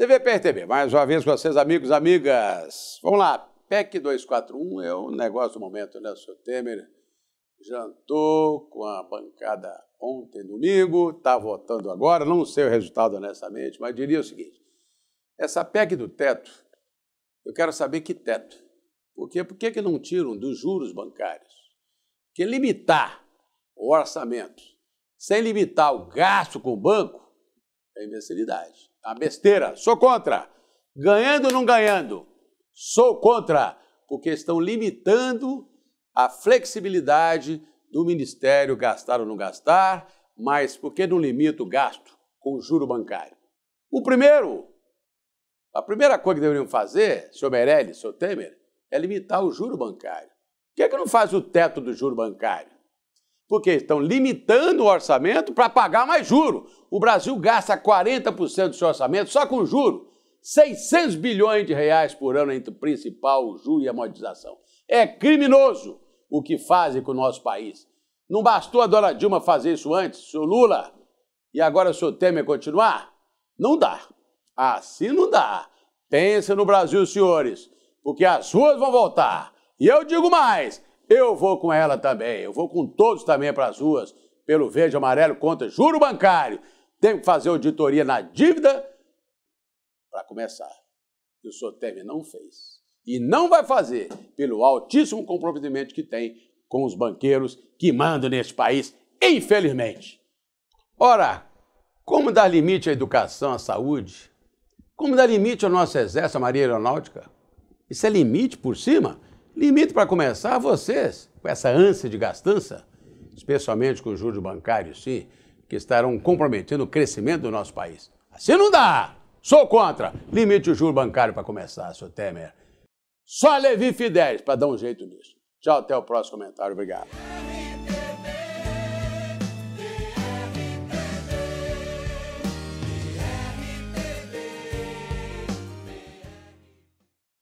TV PRTV, mais uma vez com vocês, amigos, amigas. Vamos lá, PEC 241 é um negócio do momento, né? O senhor Temer jantou com a bancada ontem, domingo, está votando agora, não sei o resultado honestamente, mas diria o seguinte: essa PEC do teto, eu quero saber que teto. Por quê? Por que, que não tiram dos juros bancários? Porque limitar o orçamento sem limitar o gasto com o banco é imbecilidade. É tá uma besteira. Sou contra. Ganhando ou não ganhando, sou contra, porque estão limitando a flexibilidade do Ministério gastar ou não gastar, mas por que não limita o gasto com o juro bancário? O primeiro, a primeira coisa que deveriam fazer, senhor Meirelles, senhor Temer, é limitar o juro bancário. Por que, é que não faz o teto do juro bancário? porque estão limitando o orçamento para pagar mais juro. O Brasil gasta 40% do seu orçamento só com juro. 600 bilhões de reais por ano entre o principal, o juro e a amortização. É criminoso o que fazem com o nosso país. Não bastou a dona Dilma fazer isso antes, o Lula, e agora o senhor Temer continuar? Não dá. Assim não dá. Pensa no Brasil, senhores, porque as ruas vão voltar. E eu digo mais: eu vou com ela também, eu vou com todos também para as ruas, pelo verde, amarelo, contra juro bancário. Tenho que fazer auditoria na dívida para começar. E o senhor Temer não fez. E não vai fazer, pelo altíssimo comprometimento que tem com os banqueiros que mandam neste país, infelizmente. Ora, como dar limite à educação, à saúde? Como dar limite ao nosso exército, à marinha aeronáutica? Isso é limite por cima? Limite para começar vocês, com essa ânsia de gastança, especialmente com o juros bancário, sim, que estarão comprometendo o crescimento do nosso país. Assim não dá! Sou contra! Limite o juro bancário para começar, seu Temer. Só Levi Fidesz para dar um jeito nisso. Tchau, até o próximo comentário. Obrigado.